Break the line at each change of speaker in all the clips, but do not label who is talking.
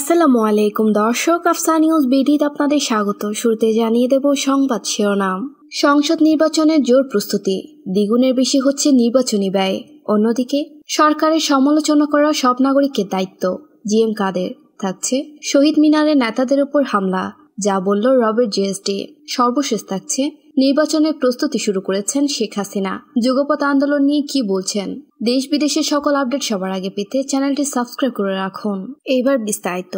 আসসালামু আলাইকুম দর্শক আফসা নিউজ বিডিতে আপনাদের স্বাগত শুরুতে জানিয়ে দেব সংবাদ শিরোনাম সংসদ নির্বাচনের জোর প্রস্তুতি দ্বিগুণের বেশি হচ্ছে নির্বাচনী ব্যয় অন্যদিকে সরকারের সমালোচনা করা সব নাগরিকের দায়িত্ব জি এম কাদের থাকছে শহীদ মিনারের নেতাদের উপর হামলা যা বলল রবার্ট জিএসডি সর্বশেষ থাকছে নির্বাচনের প্রস্তুতি শুরু করেছেন শেখ হাসিনা যুগপথ আন্দোলন নিয়ে কি বলছেন দেশ বিদেশের সকল আপডেট সবার আগে পেতে চ্যানেলটি সাবস্ক্রাইব করে রাখুন এইবার বিস্তারিত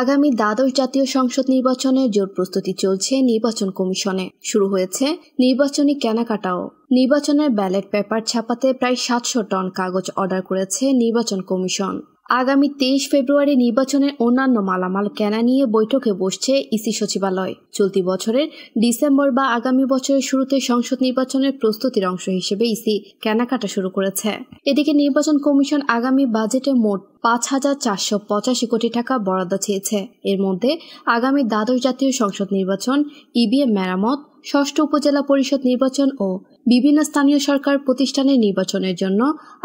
আগামী দ্বাদশ জাতীয় সংসদ নির্বাচনে জোর প্রস্তুতি চলছে নির্বাচন কমিশনে শুরু হয়েছে নির্বাচনী কেনাকাটাও নির্বাচনের ব্যালট পেপার ছাপাতে প্রায় সাতশো টন কাগজ অর্ডার করেছে নির্বাচন কমিশন আগামী তেইশ ফেব্রুয়ারি নির্বাচনের অন্যান্য মালামাল কেনা নিয়ে বৈঠকে বসছে ইসি সচিবালয় চলতি বছরের ডিসেম্বর বা আগামী বছরের শুরুতে সংসদ নির্বাচনের প্রস্তুতির অংশ হিসেবে ইসি কেনাকাটা শুরু করেছে এদিকে নির্বাচন কমিশন আগামী বাজেটে মোট পাঁচ হাজার চারশো পঁচাশি কোটি টাকা বরাদ্দ চেয়েছে এর মধ্যে আগামী দ্বাদশ জাতীয় সংসদ নির্বাচন ইবিএম মেরামত ষষ্ঠ উপজেলা পরিষদ নির্বাচন ও বিভিন্ন স্থানীয় সরকার প্রতিষ্ঠানের নির্বাচনের জন্য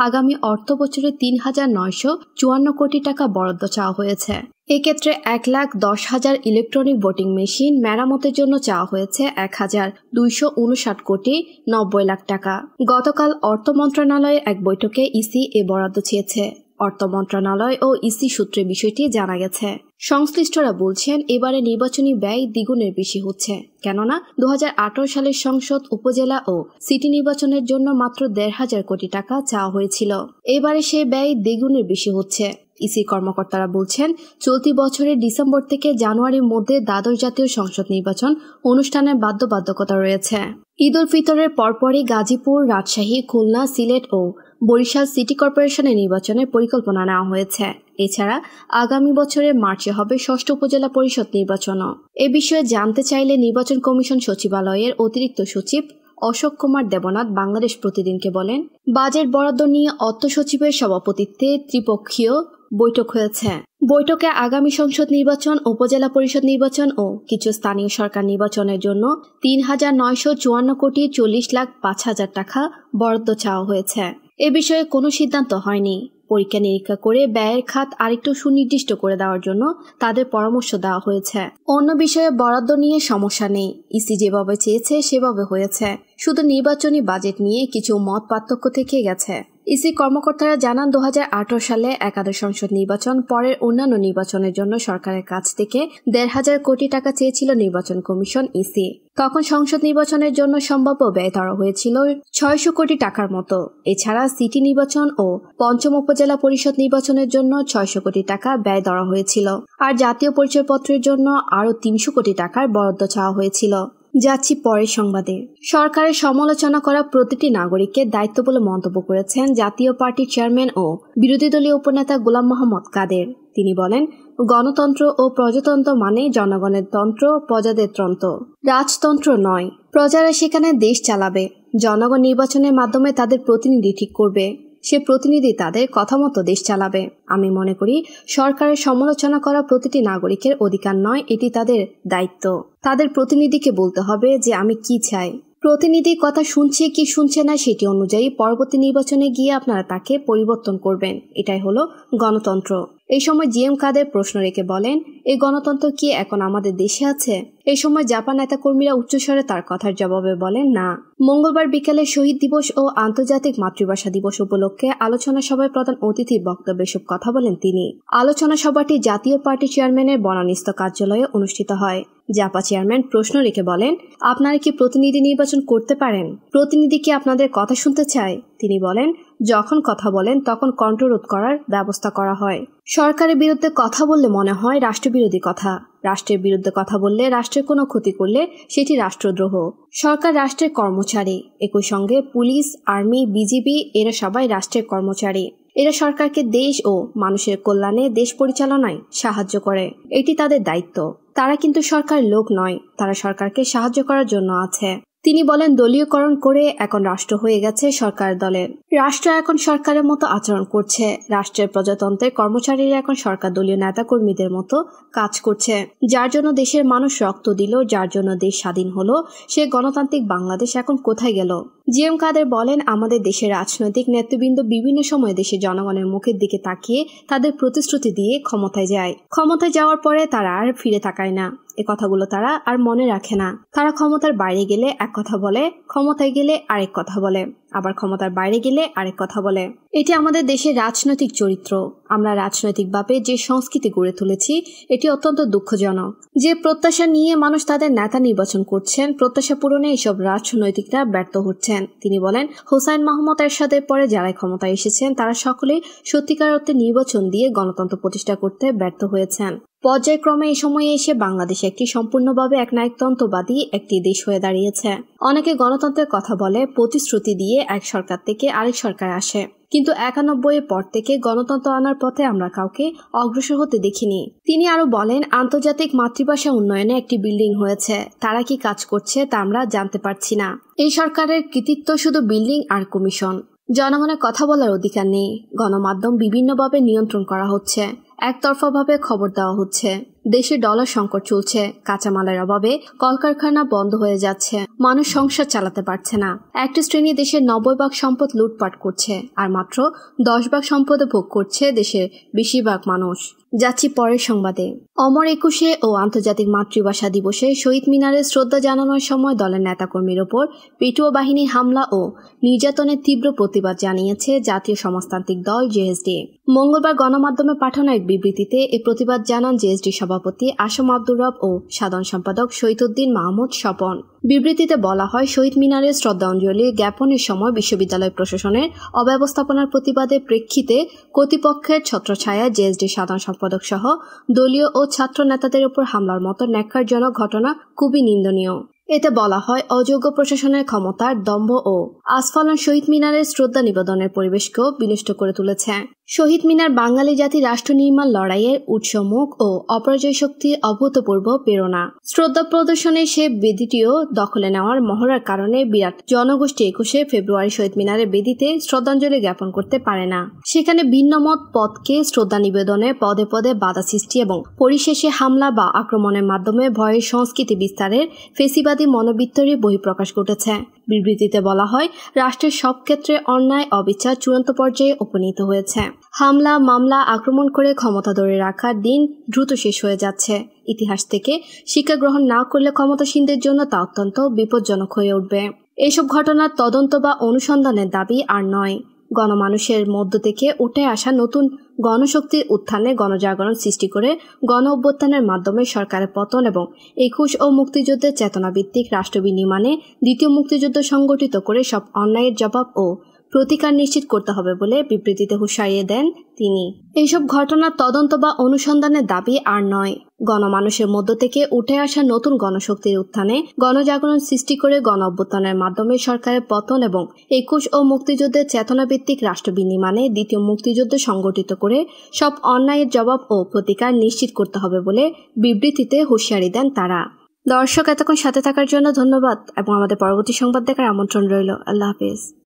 আগামী অর্থ বছরে তিন হাজার নয়শো চুয়ান্ন কোটি টাকা বরাদ্দ চাওয়া হয়েছে এক্ষেত্রে এক লাখ দশ হাজার ইলেকট্রনিক ভোটিং মেশিন মেরামতের জন্য চাওয়া হয়েছে এক হাজার দুইশো উনষাট কোটি নব্বই লাখ টাকা গতকাল অর্থ মন্ত্রণালয়ে এক বৈঠকে ইসি এ বরাদ্দ চেয়েছে অর্থ মন্ত্রণালয় ও ইসি সূত্রে বিষয়টি জানা গেছে সংশ্লিষ্টরা বলছেন এবারে নির্বাচনী ব্যয় দ্বিগুণের বেশি হচ্ছে কেননা দু সালের সংসদ উপজেলা ও সিটি নির্বাচনের জন্য মাত্র দেড় হাজার কোটি টাকা চাওয়া হয়েছিল এবারে সে ব্যয় দ্বিগুণের বেশি হচ্ছে ইসি কর্মকর্তারা বলছেন চলতি বছরের ডিসেম্বর থেকে জানুয়ারির মধ্যে দ্বাদশ জাতীয় সংসদ নির্বাচন অনুষ্ঠানের বাধ্যবাধকতা রয়েছে ঈদ উল ফিতরের পরপরই গাজীপুর রাজশাহী খুলনা সিলেট ও বরিশাল সিটি কর্পোরেশনের নির্বাচনের পরিকল্পনা নেওয়া হয়েছে এছাড়া আগামী বছরের মার্চে হবে ষষ্ঠ উপজেলা পরিষদ নির্বাচনও এ বিষয়ে জানতে চাইলে নির্বাচন কমিশন সচিবালয়ের অতিরিক্ত সচিব অশোক কুমার দেবনাথ বাংলাদেশ প্রতিদিনকে বলেন বাজেট বরাদ্দ নিয়ে অর্থ সচিবের সভাপতিত্বে ত্রিপক্ষীয় বৈঠক হয়েছে বৈঠকে আগামী সংসদ নির্বাচন উপজেলা পরিষদ নির্বাচন ও কিছু স্থানীয় সরকার নির্বাচনের জন্য তিন হাজার নয়শো চুয়ান্ন কোটি চল্লিশ লাখ পাঁচ হাজার টাকা বরাদ্দ চাওয়া হয়েছে এ বিষয়ে কোনো সিদ্ধান্ত হয়নি পরীক্ষা নিরীক্ষা করে ব্যয়ের খাত আরেকটু সুনির্দিষ্ট করে দেওয়ার জন্য তাদের পরামর্শ দেওয়া হয়েছে অন্য বিষয়ে বরাদ্দ নিয়ে সমস্যা নেই ইসি e যেভাবে চেয়েছে সেভাবে হয়েছে শুধু নির্বাচনী বাজেট নিয়ে কিছু মত পার্থক্য থেকে গেছে ইসি কর্মকর্তারা জানান দু সালে একাদশ সংসদ নির্বাচন পরের অন্যান্য নির্বাচনের জন্য সরকারের কাছ থেকে দেড় হাজার কোটি টাকা চেয়েছিল নির্বাচন কমিশন ইসি তখন সংসদ নির্বাচনের জন্য সম্ভাব্য ব্যয় ধরা হয়েছিল ছয়শ কোটি টাকার মতো এছাড়া সিটি নির্বাচন ও পঞ্চম উপজেলা পরিষদ নির্বাচনের জন্য ছয়শ কোটি টাকা ব্যয় ধরা হয়েছিল আর জাতীয় পরিচয়পত্রের জন্য আরও তিনশো কোটি টাকার বরাদ্দ চাওয়া হয়েছিল যাচ্ছি পরের সংবাদে সরকারের সমালোচনা করা প্রতিটি নাগরিককে দায়িত্ব বলে মন্তব্য করেছেন জাতীয় পার্টির চেয়ারম্যান ও বিরোধী দলীয় উপনেতা গোলাম মোহাম্মদ কাদের তিনি বলেন গণতন্ত্র ও প্রজাতন্ত্র মানে জনগণের তন্ত্র প্রজাদের তন্ত্র রাজতন্ত্র নয় প্রজারা সেখানে দেশ চালাবে জনগণ নির্বাচনের মাধ্যমে তাদের প্রতিনিধি ঠিক করবে সে প্রতিনিধি তাদের কথা মতো দেশ চালাবে আমি মনে করি সরকারের সমালোচনা করা প্রতিটি নাগরিকের অধিকার নয় এটি তাদের দায়িত্ব তাদের প্রতিনিধিকে বলতে হবে যে আমি কি চাই প্রতিনিধি কথা শুনছে কি শুনছে না সেটি অনুযায়ী পরবর্তী নির্বাচনে গিয়ে আপনারা তাকে পরিবর্তন করবেন এটাই হলো গণতন্ত্র এই সময় জিএম কাদের প্রশ্ন রেখে বলেন এই গণতন্ত্র কি এখন আমাদের দেশে আছে এই সময় জাপান নেতাকর্মীরা উচ্চস্বরে তার কথার জবাবে বলেন না মঙ্গলবার বিকেলে শহীদ দিবস ও আন্তর্জাতিক মাতৃভাষা দিবস উপলক্ষে আলোচনা সভায় প্রধান অতিথি বক্তব্যে সব কথা বলেন তিনি আলোচনা সভাটি জাতীয় পার্টি চেয়ারম্যানের বনানিস্থ কার্যালয়ে অনুষ্ঠিত হয় জাপা চেয়ারম্যান প্রশ্ন রেখে বলেন আপনারা কি প্রতিনিধি নির্বাচন করতে পারেন প্রতিনিধি কি আপনাদের কথা শুনতে চায় তিনি বলেন যখন কথা বলেন তখন কণ্ঠরোধ করার ব্যবস্থা করা হয় সরকারের বিরুদ্ধে কথা বললে মনে হয় রাষ্ট্রবিরোধী কথা রাষ্ট্রের বিরুদ্ধে কথা বললে রাষ্ট্রের কোনো ক্ষতি করলে সেটি রাষ্ট্রদ্রোহ সরকার রাষ্ট্রের কর্মচারী একই সঙ্গে পুলিশ আর্মি বিজিবি এরা সবাই রাষ্ট্রের কর্মচারী এরা সরকারকে দেশ ও মানুষের কল্যাণে দেশ পরিচালনায় সাহায্য করে এটি তাদের দায়িত্ব তারা কিন্তু সরকার লোক নয় তারা সরকারকে সাহায্য করার জন্য আছে তিনি বলেন দলীয়করণ করে এখন রাষ্ট্র হয়ে গেছে সরকার দলের রাষ্ট্র এখন সরকারের মতো আচরণ করছে রাষ্ট্রের প্রজাতন্ত্রের কর্মচারীরা এখন সরকার দলীয় নেতাকর্মীদের মতো কাজ করছে যার জন্য দেশের মানুষ রক্ত দিল যার জন্য দেশ স্বাধীন হলো সে গণতান্ত্রিক বাংলাদেশ এখন কোথায় গেল জি এম কাদের বলেন আমাদের দেশের রাজনৈতিক নেতৃবৃন্দ বিভিন্ন সময় দেশের জনগণের মুখের দিকে তাকিয়ে তাদের প্রতিশ্রুতি দিয়ে ক্ষমতায় যায় ক্ষমতায় যাওয়ার পরে তারা আর ফিরে তাকায় না এ কথাগুলো তারা আর মনে রাখে না তারা ক্ষমতার বাইরে গেলে এক কথা বলে ক্ষমতায় গেলে আরেক কথা বলে আবার ক্ষমতার বাইরে গেলে আরেক কথা বলে এটি আমাদের দেশের রাজনৈতিক চরিত্র আমরা রাজনৈতিকভাবে যে সংস্কৃতি গড়ে তুলেছি এটি অত্যন্ত দুঃখজনক যে প্রত্যাশা নিয়ে মানুষ তাদের নেতা নির্বাচন করছেন প্রত্যাশা পূরণে এসব রাজনৈতিকরা ব্যর্থ হচ্ছেন তিনি বলেন হোসাইন মাহমুদ এরশাদের পরে যারা ক্ষমতায় এসেছেন তারা সকলেই সত্যিকার অর্থে নির্বাচন দিয়ে গণতন্ত্র প্রতিষ্ঠা করতে ব্যর্থ হয়েছেন পর্যায়ক্রমে এই সময়ে এসে বাংলাদেশ একটি সম্পূর্ণভাবে একনায়কতন্ত্রবাদী একটি দেশ হয়ে দাঁড়িয়েছে অনেকে গণতন্ত্রের কথা বলে প্রতিশ্রুতি দিয়ে এক সরকার থেকে আরেক সরকার আসে কিন্তু একানব্বই পর থেকে গণতন্ত্র আনার পথে আমরা কাউকে অগ্রসর হতে দেখিনি তিনি আরো বলেন আন্তর্জাতিক মাতৃভাষা উন্নয়নে একটি বিল্ডিং হয়েছে তারা কি কাজ করছে তা আমরা জানতে পারছি না এই সরকারের কৃতিত্ব শুধু বিল্ডিং আর কমিশন জনগণের কথা বলার অধিকার নেই গণমাধ্যম বিভিন্নভাবে নিয়ন্ত্রণ করা হচ্ছে একতরফাভাবে খবর দেওয়া হচ্ছে দেশে ডলার সংকট চলছে কাঁচামালের অভাবে কলকারখানা বন্ধ হয়ে যাচ্ছে মানুষ সংসার চালাতে পারছে না একটা শ্রেণী দেশের নব্বই ভাগ সম্পদ লুটপাট করছে আর মাত্র দশ ভাগ সম্পদে ভোগ করছে দেশের বেশিরভাগ মানুষ যাচ্ছি পরের সংবাদে অমর একুশে ও আন্তর্জাতিক মাতৃভাষা দিবসে শহীদ মিনারে শ্রদ্ধা জানানোর সময় দলের নেতাকর্মীর ওপর পেটুয়া বাহিনীর হামলা ও নির্যাতনের তীব্র প্রতিবাদ জানিয়েছে জাতীয় সমাজতান্ত্রিক দল জেএসডি মঙ্গলবার গণমাধ্যমে পাঠানো এক বিবৃতিতে এ প্রতিবাদ জানান জেএসডি সভাপতি আসম আব্দুর রব ও সাধারণ সম্পাদক উদ্দিন মাহমুদ স্বপন বিবৃতিতে বলা হয় শহীদ মিনারে শ্রদ্ধাঞ্জলি জ্ঞাপনের সময় বিশ্ববিদ্যালয় প্রশাসনের অব্যবস্থাপনার প্রতিবাদে প্রেক্ষিতে কর্তৃপক্ষের ছত্রছায়া জেএসডি সাধারণ সম্পাদক সহ দলীয় ও ছাত্র নেতাদের উপর হামলার মতো ন্যাক্কারজনক ঘটনা খুবই নিন্দনীয় এতে বলা হয় অযোগ্য প্রশাসনের ক্ষমতার দম্ভ ও আসফলন শহীদ মিনারের শ্রদ্ধা নিবেদনের পরিবেশকেও বিনষ্ট করে তুলেছে শহীদ মিনার বাঙালি জাতি রাষ্ট্র নির্মাণ লড়াইয়ের উৎসমুখ ও অপরাজয় শক্তি অভূতপূর্ব প্রেরণা শ্রদ্ধা প্রদর্শনে সে বেদিটিও দখলে নেওয়ার মহড়ার কারণে বিরাট জনগোষ্ঠী একুশে ফেব্রুয়ারি শহীদ মিনারের বেদিতে শ্রদ্ধাঞ্জলি জ্ঞাপন করতে পারে না সেখানে ভিন্নমত পদকে শ্রদ্ধা নিবেদনে পদে পদে বাধা সৃষ্টি এবং পরিশেষে হামলা বা আক্রমণের মাধ্যমে ভয়ের সংস্কৃতি বিস্তারের ফেসিবাদী মনোবিত্তরই বহিঃপ্রকাশ ঘটেছে বিবৃতিতে বলা হয় রাষ্ট্রের সব ক্ষেত্রে অন্যায় অবিচার চূড়ান্ত পর্যায়ে উপনীত হয়েছে হামলা মামলা আক্রমণ করে ক্ষমতা ধরে রাখার দিন দ্রুত শেষ হয়ে যাচ্ছে ইতিহাস থেকে শিক্ষা গ্রহণ না করলে ক্ষমতাসীনদের জন্য তা অত্যন্ত বিপজ্জনক হয়ে উঠবে এইসব ঘটনার তদন্ত বা অনুসন্ধানের দাবি আর নয় গণমানুষের মধ্য থেকে উঠে আসা নতুন গণশক্তির উত্থানে গণজাগরণ সৃষ্টি করে গণ অভ্যুত্থানের মাধ্যমে সরকারের পতন এবং একুশ ও মুক্তিযুদ্ধের চেতনাভিত্তিক রাষ্ট্র বিনির্মাণে দ্বিতীয় মুক্তিযুদ্ধ সংগঠিত করে সব অন্যায়ের জবাব ও প্রতিকার নিশ্চিত করতে হবে বলে বিবৃতিতে হুঁশারিয়ে দেন তিনি এইসব ঘটনার তদন্ত বা অনুসন্ধানের দাবি আর নয় গণমানুষের মধ্য থেকে উঠে আসা নতুন গণশক্তির উত্থানে গণজাগরণ সৃষ্টি করে গণ অভ্যুত্থানের মাধ্যমে সরকারের পতন এবং একুশ ও মুক্তিযুদ্ধের চেতনাভিত্তিক রাষ্ট্র বিনিমানে দ্বিতীয় মুক্তিযুদ্ধ সংগঠিত করে সব অন্যায়ের জবাব ও প্রতিকার নিশ্চিত করতে হবে বলে বিবৃতিতে হুঁশিয়ারি দেন তারা দর্শক এতক্ষণ সাথে থাকার জন্য ধন্যবাদ এবং আমাদের পরবর্তী সংবাদ দেখার আমন্ত্রণ রইল আল্লাহ হাফিজ